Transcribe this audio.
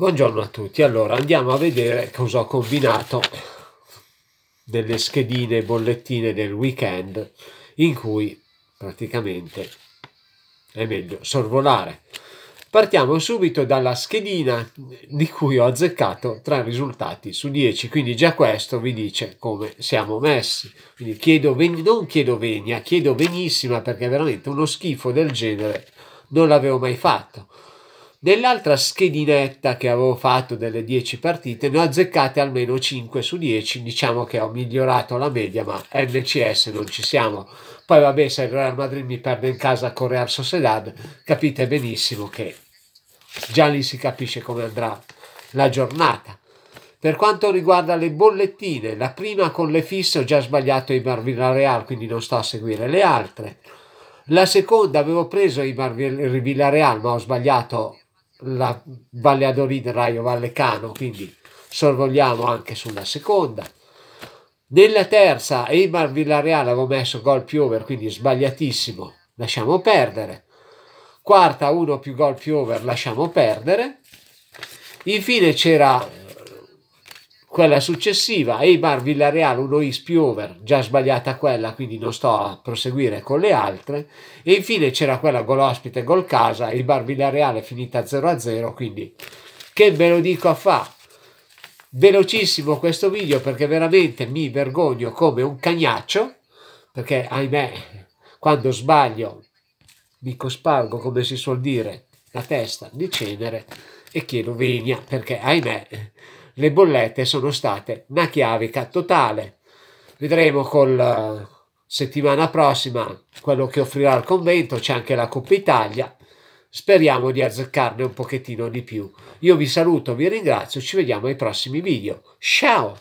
Buongiorno a tutti, allora andiamo a vedere cosa ho combinato delle schedine e bollettine del weekend in cui praticamente è meglio sorvolare. Partiamo subito dalla schedina di cui ho azzeccato 3 risultati su 10, quindi già questo vi dice come siamo messi. Quindi chiedo veni, non chiedo venia, chiedo benissima perché veramente uno schifo del genere non l'avevo mai fatto Nell'altra schedinetta che avevo fatto delle 10 partite ne ho azzeccate almeno 5 su 10, diciamo che ho migliorato la media, ma NCS non ci siamo. Poi vabbè, se il Real Madrid mi perde in casa con Real Sociedad, capite benissimo che già lì si capisce come andrà la giornata. Per quanto riguarda le bollettine, la prima con le fisse ho già sbagliato i Marvilla Real, quindi non sto a seguire le altre. La seconda avevo preso i Marvilla Real, ma ho sbagliato la Valladolid Raio Vallecano, quindi sorvoliamo anche sulla seconda. Nella terza Eibar Villarreal avevo messo gol più over, quindi sbagliatissimo, lasciamo perdere. Quarta uno più gol più over, lasciamo perdere. Infine c'era quella successiva, Eibar Villareal 1 is Piover, già sbagliata quella, quindi non sto a proseguire con le altre. E infine c'era quella gol ospite, gol casa, Eibar Villareal è finita 0-0, quindi che ve lo dico a fa? Velocissimo questo video perché veramente mi vergogno come un cagnaccio, perché ahimè quando sbaglio mi cospargo, come si suol dire, la testa di cenere e chiedo venia perché ahimè le bollette sono state una chiavica totale. Vedremo con eh, settimana prossima quello che offrirà il convento, c'è anche la Coppa Italia. Speriamo di azzeccarne un pochettino di più. Io vi saluto, vi ringrazio, ci vediamo ai prossimi video. Ciao!